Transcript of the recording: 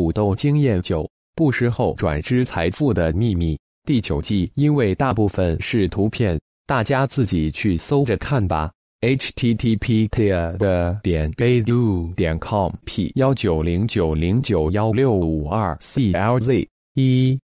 《土豆经验九布施后转之财富的秘密第九季，因为大部分是图片，大家自己去搜着看吧。h t t p t a 的点 baidu 点 com p 幺九零九零九幺六五二 c l z 一。